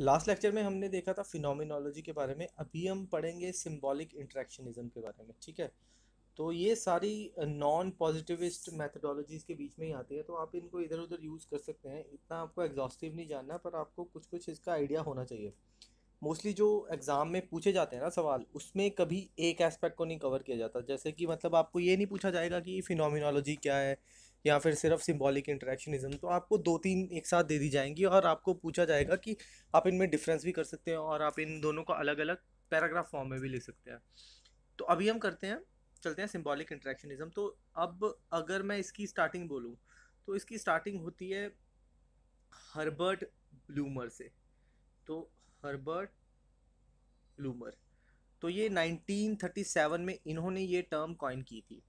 last lecture में हमने देखा था फिनोमिनोलॉजी के बारे में अभी हम पढ़ेंगे सिम्बॉलिक इंट्रैक्शनिज्म के बारे में ठीक है तो ये सारी नॉन पॉजिटिविस्ट मैथडोलॉजीज़ के बीच में ही आती है तो आप इनको इधर उधर यूज़ कर सकते हैं इतना आपको एग्जॉस्टिव नहीं जानना पर आपको कुछ कुछ इसका आइडिया होना चाहिए मोस्टली जो एग्ज़ाम में पूछे जाते हैं ना सवाल उसमें कभी एक एस्पेक्ट को नहीं कवर किया जाता जैसे कि मतलब आपको ये नहीं पूछा जाएगा कि फिनोमिनोलॉजी क्या है या फिर सिर्फ सिम्बॉलिक इंटरेक्शनिज्म तो आपको दो तीन एक साथ दे दी जाएंगी और आपको पूछा जाएगा कि आप इनमें डिफरेंस भी कर सकते हैं और आप इन दोनों को अलग अलग पैराग्राफ फॉर्म में भी ले सकते हैं तो अभी हम करते हैं चलते हैं सिम्बॉलिक इंटरेक्शनिज्म तो अब अगर मैं इसकी स्टार्टिंग बोलूँ तो इसकी स्टार्टिंग होती है हर्बर्ट ब्लूमर से तो हर्बर्ट ब्लूमर तो ये 1937 में इन्होंने ये टर्म कॉइन की थी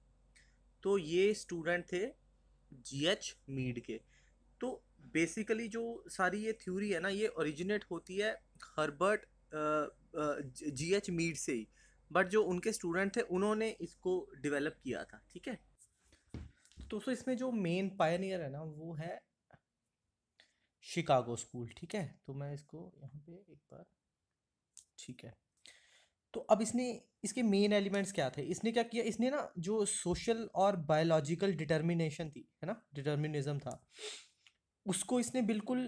तो ये स्टूडेंट थे जी एच मीड के तो बेसिकली जो सारी ये थ्योरी है ना ये ओरिजिनेट होती है हर्बर्ट जी एच मीड से ही बट जो उनके स्टूडेंट थे उन्होंने इसको डेवलप किया था ठीक है तो दोस्तों इसमें जो मेन पायनियर है ना वो है शिकागो स्कूल ठीक है तो मैं इसको यहाँ पे एक बार ठीक है तो अब इसने इसके मेन एलिमेंट्स क्या थे इसने क्या किया इसने ना जो सोशल और बायोलॉजिकल डिटर्मिनेशन थी है ना डिटर्मिनिज्म था उसको इसने बिल्कुल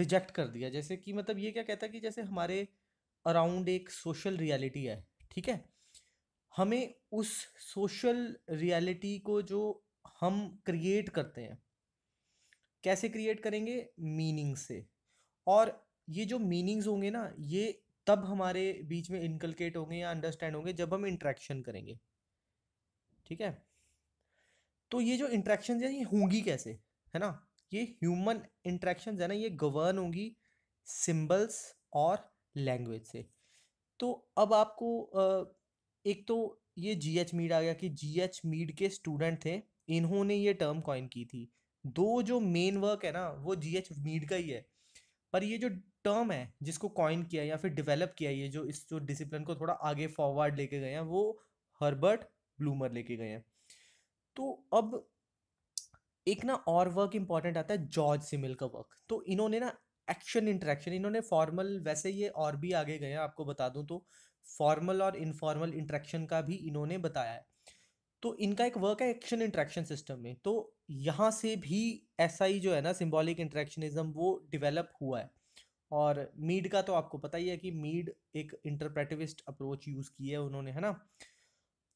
रिजेक्ट कर दिया जैसे कि मतलब ये क्या कहता है कि जैसे हमारे अराउंड एक सोशल रियलिटी है ठीक है हमें उस सोशल रियलिटी को जो हम क्रिएट करते हैं कैसे क्रिएट करेंगे मीनिंग से और ये जो मीनिंग्स होंगे ना ये तब हमारे बीच में इनकलकेट होंगे या अंडरस्टैंड होंगे जब हम इंट्रैक्शन करेंगे ठीक है तो ये जो इंट्रैक्शन है ये होंगी कैसे है ना ये ह्यूमन इंट्रैक्शन है ना ये गवर्न होंगी सिंबल्स और लैंग्वेज से तो अब आपको एक तो ये जी एच मीड आ गया कि जी एच मीड के स्टूडेंट थे इन्होंने ये टर्म कॉइन की थी दो जो मेन वर्क है ना वो जी एच मीड का ही है पर ये जो टर्म है जिसको कॉइन किया या फिर डेवलप किया ये जो इस जो डिसिप्लिन को थोड़ा आगे फॉरवर्ड लेके गए हैं वो हर्बर्ट ब्लूमर लेके गए हैं तो अब एक ना और वर्क इंपॉर्टेंट आता है जॉर्ज सिमिल का वर्क तो इन्होंने ना एक्शन इंटरेक्शन इन्होंने फॉर्मल वैसे ये और भी आगे गए हैं आपको बता दूं तो फॉर्मल और इनफॉर्मल इंटरेक्शन का भी इन्होंने बताया है तो इनका एक वर्क है एक्शन इंटरेक्शन सिस्टम में तो यहाँ से भी ऐसा ही जो है ना सिम्बॉलिक इंटरेक्शनिज्म वो डिवेलप हुआ है और मीड का तो आपको पता ही है कि मीड एक इंटरप्रेटिविस्ट अप्रोच यूज़ की है उन्होंने है ना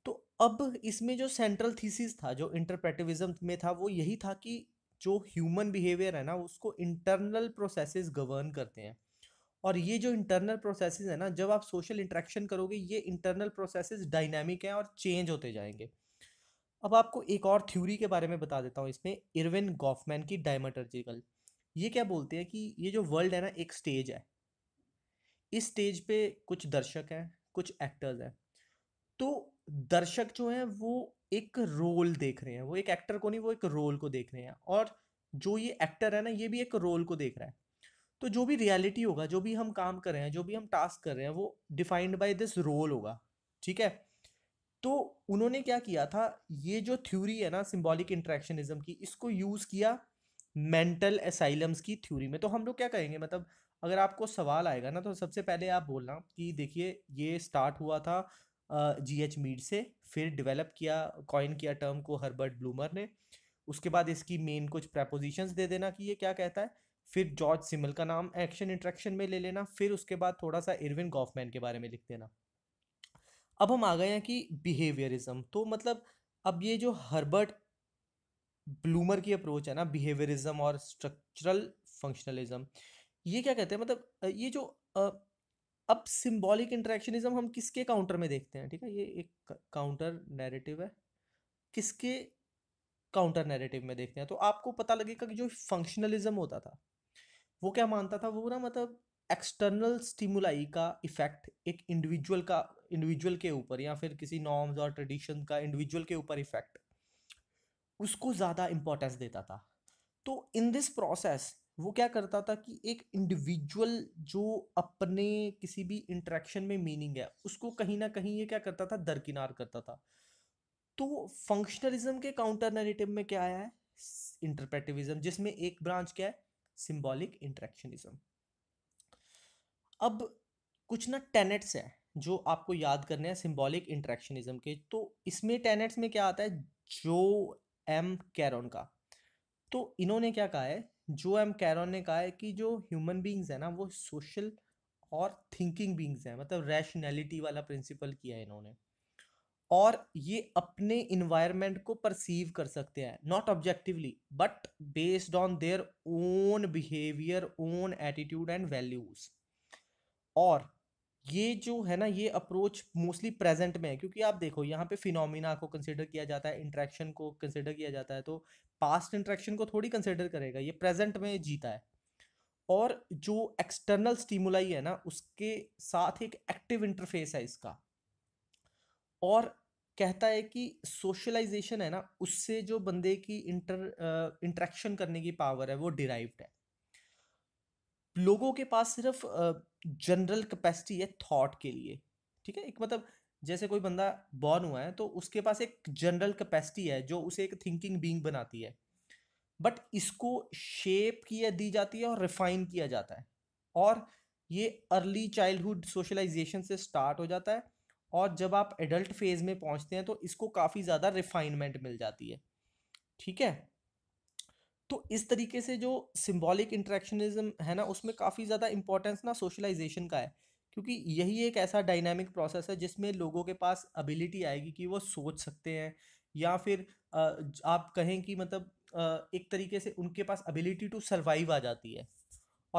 तो अब इसमें जो सेंट्रल थीसिस था जो इंटरप्रेटिविज्म में था वो यही था कि जो ह्यूमन बिहेवियर है ना उसको इंटरनल प्रोसेसेस गवर्न करते हैं और ये जो इंटरनल प्रोसेसेस है ना जब आप सोशल इंट्रैक्शन करोगे ये इंटरनल प्रोसेसेस डायनामिक हैं और चेंज होते जाएंगे अब आपको एक और थ्योरी के बारे में बता देता हूँ इसमें इरविन गॉफमैन की डायमेटर्जिकल ये क्या बोलते हैं कि ये जो वर्ल्ड है ना एक स्टेज है इस स्टेज पे कुछ दर्शक हैं कुछ एक्टर्स हैं तो दर्शक जो हैं वो एक रोल देख रहे हैं वो एक एक्टर को नहीं वो एक रोल को देख रहे हैं और जो ये एक्टर है ना ये भी एक रोल को देख रहा है तो जो भी रियलिटी होगा जो भी हम काम कर रहे हैं जो भी हम टास्क कर रहे हैं वो डिफाइंड बाय दिस रोल होगा ठीक है तो उन्होंने क्या किया था ये जो थ्योरी है ना सिम्बॉलिक इंट्रैक्शनिज्म की इसको यूज़ किया मेंटल असाइलम्स की थ्योरी में तो हम लोग क्या कहेंगे मतलब अगर आपको सवाल आएगा ना तो सबसे पहले आप बोलना कि देखिए ये स्टार्ट हुआ था जी एच मीड से फिर डेवलप किया कॉइन किया टर्म को हर्बर्ट ब्लूमर ने उसके बाद इसकी मेन कुछ प्रपोजिशंस दे देना कि ये क्या कहता है फिर जॉर्ज सिमल का नाम एक्शन इंट्रैक्शन में ले लेना फिर उसके बाद थोड़ा सा इरविन गॉफमैन के बारे में लिख देना अब हम आ गए हैं कि बिहेवियरिज्म तो मतलब अब ये जो हर्बर्ट ब्लूमर की अप्रोच है ना बिहेवियरिज्म और स्ट्रक्चरल फंक्शनलिज्म ये क्या कहते हैं मतलब ये जो अब सिंबॉलिक इंट्रैक्शनिज्म हम किसके काउंटर में देखते हैं ठीक है ये एक काउंटर नैरेटिव है किसके काउंटर नैरेटिव में देखते हैं तो आपको पता लगेगा कि जो फंक्शनलिज्म होता था वो क्या मानता था वो ना मतलब एक्सटर्नल स्टिमुलाई का इफेक्ट एक इंडिविजुअल का इंडिविजुअल के ऊपर या फिर किसी नॉर्म्स और ट्रेडिशन का इंडिविजुअल के ऊपर इफेक्ट उसको ज़्यादा इम्पोर्टेंस देता था तो इन दिस प्रोसेस वो क्या करता था कि एक इंडिविजुअल जो अपने किसी भी इंटरेक्शन में मीनिंग है उसको कहीं ना कहीं ये क्या करता था दरकिनार करता था तो फंक्शनलिज्म के काउंटर नैरेटिव में क्या आया है इंटरप्रेटिविज्म जिसमें एक ब्रांच क्या है सिंबॉलिक इंटरेक्शनिज्म अब कुछ ना टेनेट्स हैं जो आपको याद करने हैं सिंबॉलिक इंट्रैक्शनिज्म के तो इसमें टेनेट्स में क्या आता है जो एम कैरॉन का तो इन्होंने क्या कहा है जो एम कैरन ने कहा है कि जो ह्यूमन बींग्स है ना वो सोशल और थिंकिंग बींग्स हैं मतलब रैशनैलिटी वाला प्रिंसिपल किया है इन्होंने और ये अपने इन्वायरमेंट को परसीव कर सकते हैं not objectively but based on their own behaviour own attitude and values और ये जो है ना ये अप्रोच मोस्टली प्रेजेंट में है क्योंकि आप देखो यहाँ पे फिनोमिना को कंसिडर किया जाता है इंट्रैक्शन को कंसिडर किया जाता है तो पास्ट इंट्रैक्शन को थोड़ी कंसिडर करेगा ये प्रेजेंट में जीता है और जो एक्सटर्नल स्टीमुलाई है ना उसके साथ एक एक्टिव इंटरफेस है इसका और कहता है कि सोशलाइजेशन है ना उससे जो बंदे की इंटर इंट्रैक्शन करने की पावर है वो डिराइव्ड है लोगों के पास सिर्फ जनरल कैपेसिटी है थॉट के लिए ठीक है एक मतलब जैसे कोई बंदा बॉर्न हुआ है तो उसके पास एक जनरल कैपेसिटी है जो उसे एक थिंकिंग बींग बनाती है बट इसको शेप किया दी जाती है और रिफाइन किया जाता है और ये अर्ली चाइल्डहुड सोशलाइजेशन से स्टार्ट हो जाता है और जब आप एडल्ट फेज़ में पहुंचते हैं तो इसको काफ़ी ज़्यादा रिफाइनमेंट मिल जाती है ठीक है तो इस तरीके से जो सिम्बॉलिक इंट्रैक्शनिज्म है ना उसमें काफ़ी ज़्यादा इंपॉर्टेंस ना सोशलाइजेशन का है क्योंकि यही एक ऐसा डायनामिक प्रोसेस है जिसमें लोगों के पास अबिलिटी आएगी कि वो सोच सकते हैं या फिर आप कहें कि मतलब एक तरीके से उनके पास अबिलिटी टू सर्वाइव आ जाती है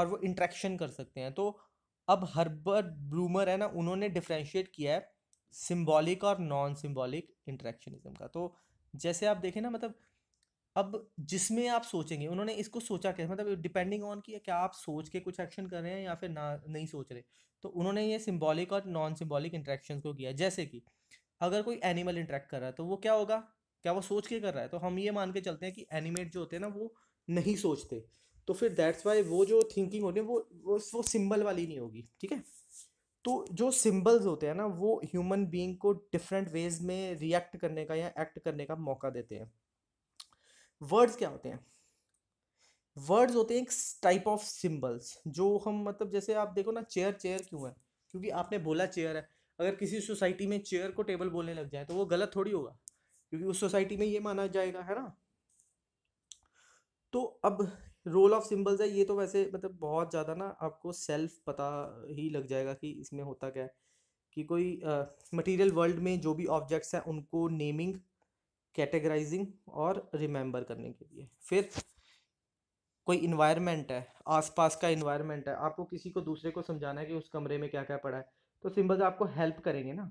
और वो इंट्रैक्शन कर सकते हैं तो अब हर्बर ब्रूमर है ना उन्होंने डिफ्रेंशिएट किया है सिम्बॉलिक और नॉन सिम्बॉलिक इंट्रैक्शनिज्म का तो जैसे आप देखें ना मतलब अब जिसमें आप सोचेंगे उन्होंने इसको सोचा कैसे मतलब डिपेंडिंग ऑन कि क्या आप सोच के कुछ एक्शन कर रहे हैं या फिर ना नहीं सोच रहे तो उन्होंने ये सिम्बॉलिक और नॉन सिम्बॉलिक इंट्रैक्शन को किया जैसे कि अगर कोई एनिमल इंट्रैक्ट कर रहा है तो वो क्या होगा क्या वो सोच के कर रहा है तो हम ये मान के चलते हैं कि एनिमेट जो होते हैं ना वो नहीं सोचते तो फिर दैट्स वाई वो जो थिंकिंग होती है वो वो वो सिम्बल वाली नहीं होगी ठीक है तो जो सिम्बल्स होते हैं ना वो ह्यूमन बींग को डिफरेंट वेज में रिएक्ट करने का या एक्ट करने का मौका देते हैं वर्ड्स क्या होते हैं वर्ड्स होते हैं एक टाइप ऑफ सिम्बल्स जो हम मतलब जैसे आप देखो ना चेयर चेयर क्यों है क्योंकि आपने बोला चेयर है अगर किसी सोसाइटी में चेयर को टेबल बोलने लग जाए तो वो गलत थोड़ी होगा क्योंकि उस सोसाइटी में ये माना जाएगा है ना तो अब रोल ऑफ सिंबल्स है ये तो वैसे मतलब बहुत ज़्यादा ना आपको सेल्फ पता ही लग जाएगा कि इसमें होता क्या है कि कोई मटेरियल uh, वर्ल्ड में जो भी ऑब्जेक्ट्स हैं उनको नेमिंग कैटेगराइजिंग और रिमेंबर करने के लिए फिर कोई इन्वायरमेंट है आसपास का इन्वायरमेंट है आपको किसी को दूसरे को समझाना है कि उस कमरे में क्या क्या पड़ा है तो सिंबल्स आपको हेल्प करेंगे ना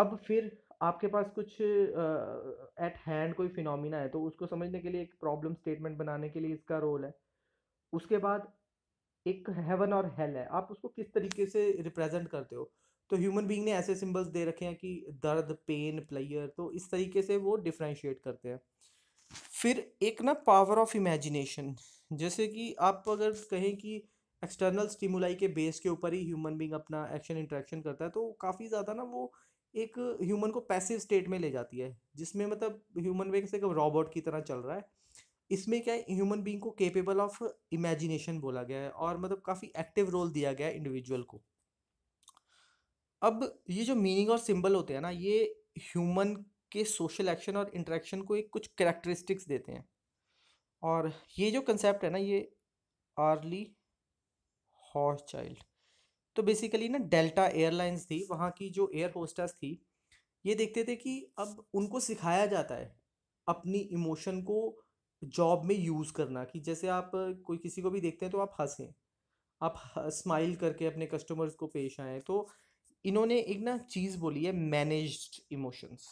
अब फिर आपके पास कुछ एट uh, हैंड कोई फिनोमिना है तो उसको समझने के लिए एक प्रॉब्लम स्टेटमेंट बनाने के लिए इसका रोल है उसके बाद एक हेवन और हेल है आप उसको किस तरीके से रिप्रेजेंट करते हो तो ह्यूमन बींग ने ऐसे सिम्बल्स दे रखे हैं कि दर्द पेन प्लेयर तो इस तरीके से वो डिफ्रेंशिएट करते हैं फिर एक ना पावर ऑफ इमेजिनेशन जैसे कि आप अगर कहें कि एक्सटर्नल स्टिमुलाई के बेस के ऊपर ही ह्यूमन बींग अपना एक्शन इंट्रैक्शन करता है तो काफ़ी ज़्यादा ना वो एक ह्यूमन को पैसिव स्टेट में ले जाती है जिसमें मतलब ह्यूमन बींग से रॉबोट की तरह चल रहा है इसमें क्या है ह्यूमन बींग को केपेबल ऑफ इमेजिनेशन बोला गया है और मतलब काफ़ी एक्टिव रोल दिया गया है इंडिविजुअल को अब ये जो मीनिंग और सिंबल होते हैं ना ये ह्यूमन के सोशल एक्शन और इंटरेक्शन को एक कुछ करेक्टरिस्टिक्स देते हैं और ये जो कंसेप्ट है ना ये आर्ली हॉर्स चाइल्ड तो बेसिकली ना डेल्टा एयरलाइंस थी वहाँ की जो एयर होस्टेस थी ये देखते थे कि अब उनको सिखाया जाता है अपनी इमोशन को जॉब में यूज़ करना कि जैसे आप कोई किसी को भी देखते हैं तो आप हंसें आप स्माइल करके अपने कस्टमर्स को पेश आएँ तो इन्होंने एक ना चीज़ बोली है मैनेज्ड इमोशंस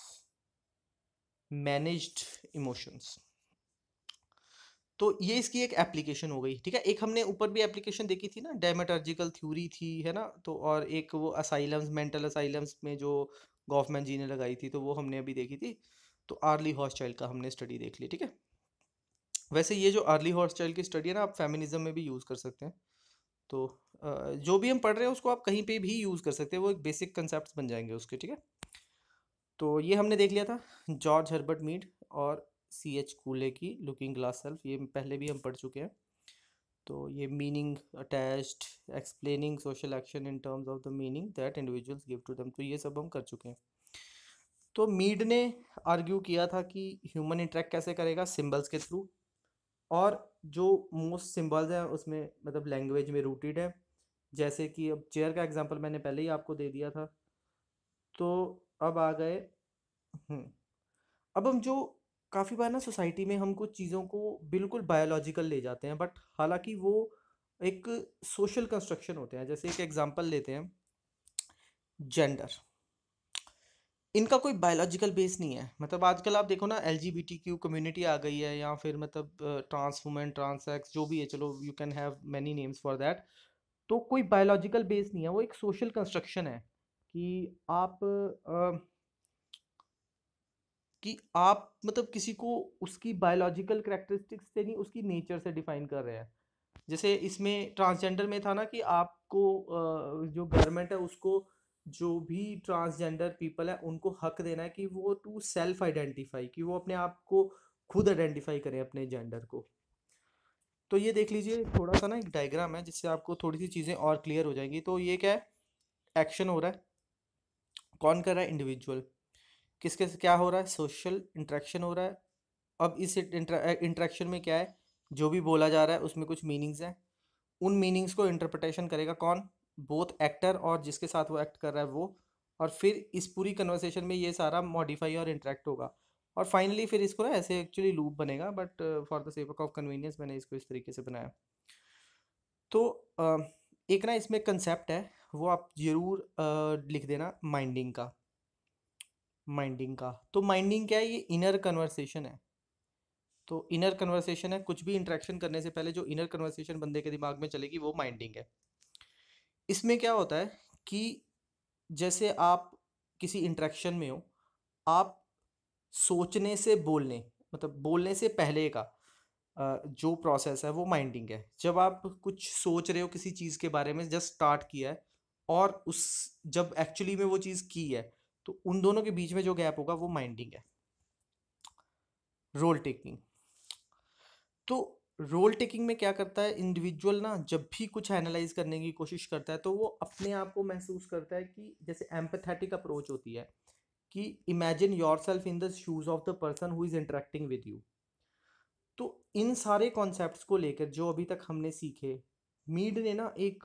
मैनेज्ड इमोशंस तो ये इसकी एक एप्लीकेशन हो गई ठीक है एक हमने ऊपर भी एप्लीकेशन देखी थी ना डेमेटर्जिकल थ्योरी थी है ना तो और एक वो असाइलम्स मेंटल असाइलम्स में जो गॉफमैन जी ने लगाई थी तो वो हमने अभी देखी थी तो आर्ली हॉस्टाइल का हमने स्टडी देख ली ठीक है वैसे ये जो अर्ली हॉर्स चाइल्ड की स्टडी है ना आप फेमिनिज्म में भी यूज़ कर सकते हैं तो जो भी हम पढ़ रहे हैं उसको आप कहीं पे भी यूज़ कर सकते हैं वो एक बेसिक कंसेप्ट बन जाएंगे उसके ठीक है तो ये हमने देख लिया था जॉर्ज हर्बर्ट मीड और सी एच कूले की लुकिंग ग्लास सेल्फ ये पहले भी हम पढ़ चुके हैं तो ये meaning attached explaining social action in terms of the meaning that individuals give to them तो ये सब हम कर चुके हैं तो मीड ने आर्ग्यू किया था कि ह्यूमन इंट्रैक्ट कैसे करेगा सिम्बल्स के थ्रू और जो मोस्ट सिम्बल्स है उसमें मतलब लैंग्वेज में रूटेड है जैसे कि अब चेयर का एग्जांपल मैंने पहले ही आपको दे दिया था तो अब आ गए हम्म, अब हम जो काफ़ी बार ना सोसाइटी में हम कुछ चीज़ों को बिल्कुल बायोलॉजिकल ले जाते हैं बट हालांकि वो एक सोशल कंस्ट्रक्शन होते हैं जैसे एक एग्जांपल लेते हैं जेंडर इनका कोई बायोलॉजिकल बेस नहीं है मतलब आजकल आप देखो ना एल कम्युनिटी आ गई है या फिर मतलब ट्रांस वुमेन ट्रांसैक्स जो भी है चलो you can have many names for that तो कोई बायोलॉजिकल बेस नहीं है वो एक सोशल कंस्ट्रक्शन है कि आप आ, कि आप मतलब किसी को उसकी बायोलॉजिकल करेक्टरिस्टिक्स से नहीं उसकी नेचर से डिफाइन कर रहे हैं जैसे इसमें ट्रांसजेंडर में था ना कि आपको जो गवर्नमेंट है उसको जो भी ट्रांसजेंडर पीपल है उनको हक देना है कि वो टू सेल्फ आइडेंटिफाई कि वो अपने आप को खुद आइडेंटिफाई करें अपने जेंडर को तो ये देख लीजिए थोड़ा सा ना एक डायग्राम है जिससे आपको थोड़ी सी चीज़ें और क्लियर हो जाएंगी तो ये क्या है एक्शन हो रहा है कौन कर रहा है इंडिविजुअल किसके से क्या हो रहा है सोशल इंट्रैक्शन हो रहा है अब इस इंट्रैक्शन में क्या है जो भी बोला जा रहा है उसमें कुछ मीनिंग्स हैं उन मीनिंग्स को इंटरप्रटेशन करेगा कौन बोथ एक्टर और जिसके साथ वो एक्ट कर रहा है वो और फिर इस पूरी कन्वर्सेशन में ये सारा मॉडिफाई और इंटरेक्ट होगा और फाइनली फिर इसको ना ऐसे एक्चुअली लूप बनेगा but for the sake of convenience मैंने इसको इस तरीके से बनाया तो uh, एक ना इसमें कंसेप्ट है वो आप ज़रूर uh, लिख देना माइंडिंग का माइंडिंग का तो माइंडिंग क्या है ये इनर कन्वर्सेशन है तो इनर कन्वर्सेशन है कुछ भी इंट्रैक्शन करने से पहले जो इनर कन्वर्सेशन बंदे के दिमाग में चलेगी वो माइंडिंग है इसमें क्या होता है कि जैसे आप किसी इंट्रैक्शन में हो आप सोचने से बोलने मतलब बोलने से पहले का जो प्रोसेस है वो माइंडिंग है जब आप कुछ सोच रहे हो किसी चीज़ के बारे में जस्ट स्टार्ट किया है और उस जब एक्चुअली में वो चीज़ की है तो उन दोनों के बीच में जो गैप होगा वो माइंडिंग है रोल टेकिंग तो रोल टेकिंग में क्या करता है इंडिविजुअल ना जब भी कुछ एनालाइज करने की कोशिश करता है तो वो अपने आप को महसूस करता है कि जैसे एम्पथेटिक अप्रोच होती है कि imagine yourself in the shoes of the person who is interacting with you तो इन सारे कॉन्सेप्ट को लेकर जो अभी तक हमने सीखे मीड ने ना एक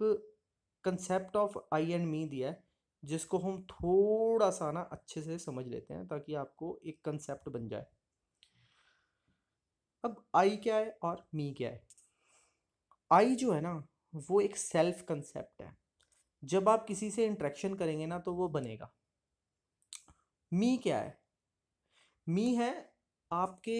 concept of I and me दिया है जिसको हम थोड़ा सा ना अच्छे से समझ लेते हैं ताकि आपको एक कंसेप्ट बन जाए अब आई क्या है और मी क्या है आई जो है ना वो एक सेल्फ कंसेप्ट है जब आप किसी से इंट्रैक्शन करेंगे ना तो वो बनेगा मी क्या है मी है आपके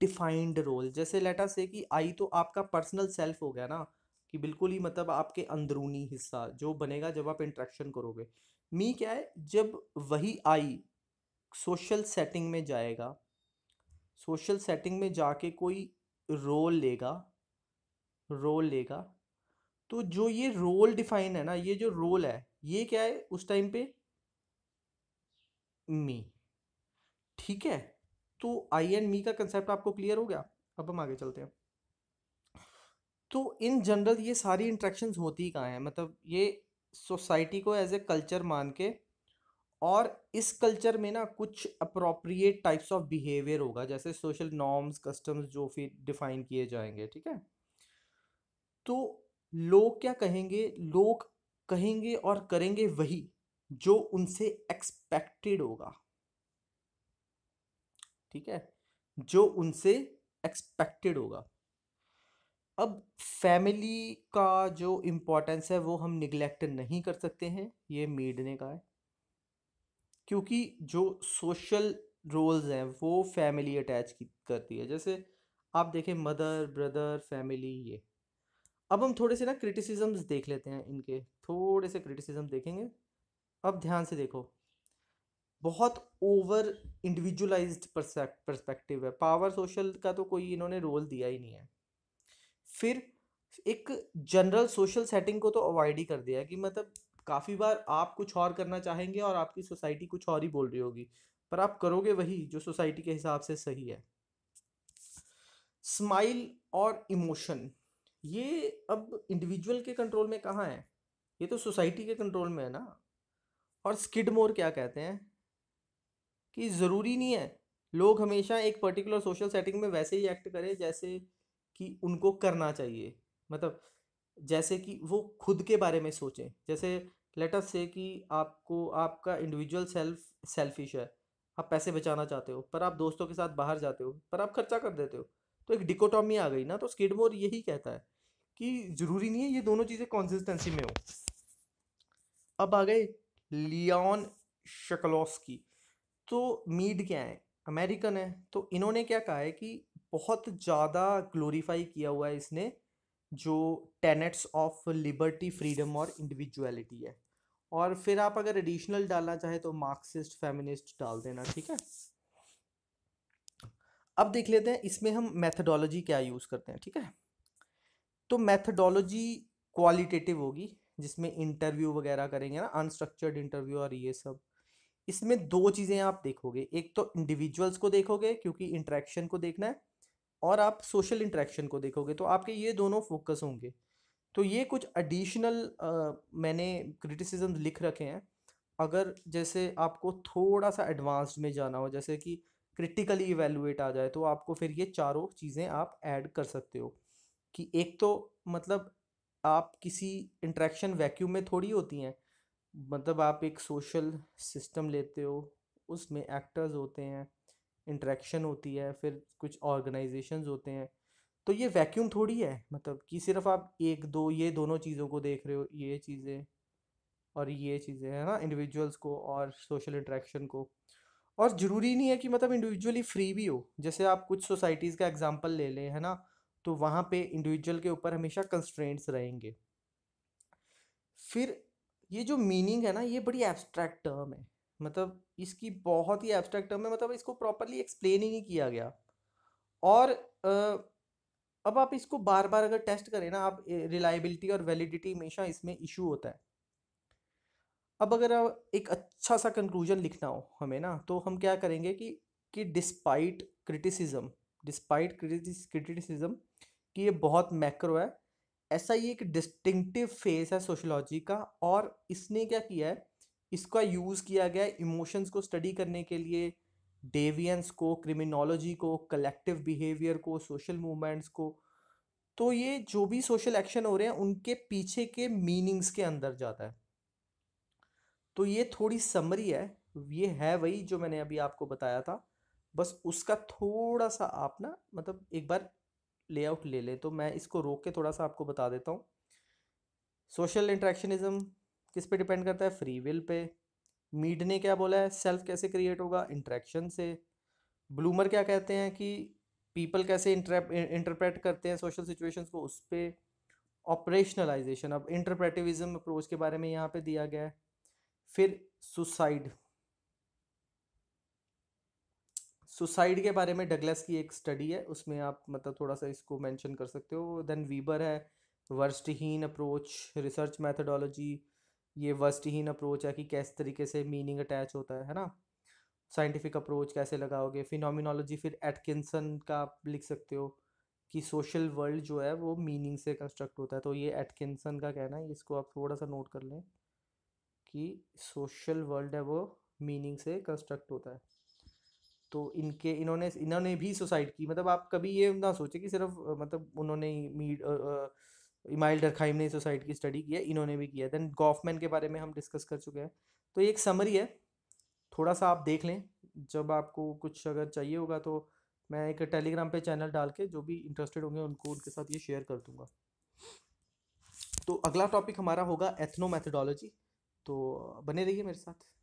डिफाइंड रोल जैसे लेटा से कि आई तो आपका पर्सनल सेल्फ हो गया ना कि बिल्कुल ही मतलब आपके अंदरूनी हिस्सा जो बनेगा जब आप इंट्रैक्शन करोगे मी क्या है जब वही आई सोशल सेटिंग में जाएगा सोशल सेटिंग में जाके कोई रोल लेगा रोल लेगा तो जो ये रोल डिफाइन है ना ये जो रोल है ये क्या है उस टाइम पे मी ठीक है तो आई एंड मी का कंसेप्ट आपको क्लियर हो गया अब हम आगे चलते हैं तो इन जनरल ये सारी इंट्रैक्शन होती कहाँ हैं मतलब ये सोसाइटी को एज ए कल्चर मान के और इस कल्चर में ना कुछ अप्रोप्रिएट टाइप्स ऑफ बिहेवियर होगा जैसे सोशल नॉर्म्स कस्टम्स जो फिर डिफाइन किए जाएंगे ठीक है तो लोग क्या कहेंगे लोग कहेंगे और करेंगे वही जो उनसे एक्सपेक्टेड होगा ठीक है जो उनसे एक्सपेक्टेड होगा अब फैमिली का जो इम्पोर्टेंस है वो हम निगलेक्ट नहीं कर सकते हैं ये मेडने ने कहा है क्योंकि जो सोशल रोल्स हैं वो फैमिली अटैच करती है जैसे आप देखें मदर ब्रदर फैमिली ये अब हम थोड़े से ना क्रिटिसिजम्स देख लेते हैं इनके थोड़े से क्रिटिसिज्म देखेंगे अब ध्यान से देखो बहुत ओवर इंडिविजुअलाइज्ड परस्पेक्टिव है पावर सोशल का तो कोई इन्होंने रोल दिया ही नहीं है फिर एक जनरल सोशल सेटिंग को तो अवॉइड ही कर दिया कि मतलब काफ़ी बार आप कुछ और करना चाहेंगे और आपकी सोसाइटी कुछ और ही बोल रही होगी पर आप करोगे वही जो सोसाइटी के हिसाब से सही है स्माइल और इमोशन ये अब इंडिविजुअल के कंट्रोल में कहाँ है ये तो सोसाइटी के कंट्रोल में है ना और स्किडमोर क्या कहते हैं कि ज़रूरी नहीं है लोग हमेशा एक पर्टिकुलर सोशल सेटिंग में वैसे ही एक्ट करें जैसे कि उनको करना चाहिए मतलब जैसे कि वो खुद के बारे में सोचें जैसे लेटस से कि आपको आपका इंडिविजुअल सेल्फ सेल्फिश है आप पैसे बचाना चाहते हो पर आप दोस्तों के साथ बाहर जाते हो पर आप खर्चा कर देते हो तो एक डिकोटॉमी आ गई ना तो स्किडमोर यही कहता है कि ज़रूरी नहीं है ये दोनों चीज़ें कॉन्सिस्टेंसी में हो अब आ गए लियोन शकलोस्की तो मीड क्या है अमेरिकन है तो इन्होंने क्या कहा है कि बहुत ज़्यादा ग्लोरीफाई किया हुआ है इसने जो टेनेट्स ऑफ लिबर्टी फ्रीडम और इंडिविजुअलिटी है और फिर आप अगर एडिशनल डालना चाहें तो मार्क्सिस्ट फेमिनिस्ट डाल देना ठीक है अब देख लेते हैं इसमें हम मैथडोलॉजी क्या यूज़ करते हैं ठीक है तो मैथडोलॉजी क्वालिटेटिव होगी जिसमें इंटरव्यू वगैरह करेंगे ना अनस्ट्रक्चर्ड इंटरव्यू और ये सब इसमें दो चीज़ें आप देखोगे एक तो इंडिविजुअल्स को देखोगे क्योंकि इंट्रैक्शन को देखना है और आप सोशल इंट्रैक्शन को देखोगे तो आपके ये दोनों फोकस होंगे तो ये कुछ एडिशनल मैंने क्रिटिसिज्म लिख रखे हैं अगर जैसे आपको थोड़ा सा एडवांस्ड में जाना हो जैसे कि क्रिटिकली इवेलुएट आ जाए तो आपको फिर ये चारों चीज़ें आप ऐड कर सकते हो कि एक तो मतलब आप किसी इंट्रैक्शन वैक्यूम में थोड़ी होती हैं मतलब आप एक सोशल सिस्टम लेते हो उसमें एक्टर्स होते हैं इंट्रैक्शन होती है फिर कुछ ऑर्गेनाइजेशंस होते हैं तो ये वैक्यूम थोड़ी है मतलब कि सिर्फ आप एक दो ये दोनों चीज़ों को देख रहे हो ये चीज़ें और ये चीज़ें है ना इंडिविजुअल्स को और सोशल इंट्रैक्शन को और ज़रूरी नहीं है कि मतलब इंडिविजुअली फ्री भी हो जैसे आप कुछ सोसाइटीज़ का एग्जाम्पल ले लें है ना तो वहाँ पे इंडिविजुअल के ऊपर हमेशा कंस्ट्रेंट्स रहेंगे फिर ये जो मीनिंग है ना ये बड़ी एब्स्ट्रैक्ट टर्म है मतलब इसकी बहुत ही एब्स्ट्रैक्ट टर्म है मतलब इसको प्रॉपरली एक्सप्लेन ही नहीं किया गया और आ, अब आप इसको बार बार अगर टेस्ट करें ना आप रिलायबिलिटी और वैलिडिटी हमेशा इसमें इशू होता है अब अगर एक अच्छा सा कंक्लूजन लिखना हो हमें ना तो हम क्या करेंगे कि कि डिस्पाइट क्रिटिसिज्म डिस्पाइट क्रिटिसिज्म कि ये बहुत मैक्रो है ऐसा ही एक डिस्टिंक्टिव फेस है सोशलॉजी का और इसने क्या किया है इसका यूज़ किया गया इमोशंस को स्टडी करने के लिए डेवियंस को क्रिमिनोलॉजी को कलेक्टिव बिहेवियर को सोशल मूवमेंट्स को तो ये जो भी सोशल एक्शन हो रहे हैं उनके पीछे के मीनिंग्स के अंदर जाता है तो ये थोड़ी समरी है ये है वही जो मैंने अभी आपको बताया था बस उसका थोड़ा सा आप ना मतलब एक बार लेआउट ले लें तो मैं इसको रोक के थोड़ा सा आपको बता देता हूँ सोशल इंट्रैक्शनिज्म किस पे डिपेंड करता है फ्री विल पे मीड ने क्या बोला है सेल्फ कैसे क्रिएट होगा इंट्रैक्शन से ब्लूमर क्या कहते हैं कि पीपल कैसे इंटरप्रेट करते हैं सोशल सिचुएशंस को उस पर ऑपरेशनलाइजेशन अब इंटरप्रेटिविज्म अप्रोच के बारे में यहाँ पे दिया गया है फिर सुसाइड सुसाइड के बारे में डगलस की एक स्टडी है उसमें आप मतलब थोड़ा सा इसको मेंशन कर सकते हो देन वीबर है वर्स्टहीन अप्रोच रिसर्च मैथडोलॉजी ये वस्टहीन अप्रोच है कि कैसे तरीके से मीनिंग अटैच होता है ना साइंटिफिक अप्रोच कैसे लगाओगे फिनोमिनोलॉजी फिर एटकिंसन का आप लिख सकते हो कि सोशल वर्ल्ड जो है वो मीनिंग से कंस्ट्रक्ट होता है तो ये एटकिंसन का कहना है इसको आप थोड़ा सा नोट कर लें कि सोशल वर्ल्ड है वो मीनिंग से कंस्ट्रक्ट होता है तो इनके इन्होंने इन्होंने भी सुसाइड की मतलब आप कभी ये ना सोचे कि सिर्फ मतलब उन्होंने मीड इमाइल डरखाइम ने सोसाइटी की स्टडी की है इन्होंने भी किया देन गॉफमैन के बारे में हम डिस्कस कर चुके हैं तो एक समरी है थोड़ा सा आप देख लें जब आपको कुछ अगर चाहिए होगा तो मैं एक टेलीग्राम पे चैनल डाल के जो भी इंटरेस्टेड होंगे उनको उनके साथ ये शेयर कर दूंगा तो अगला टॉपिक हमारा होगा एथनो मैथडोलॉजी तो बने रहिए मेरे साथ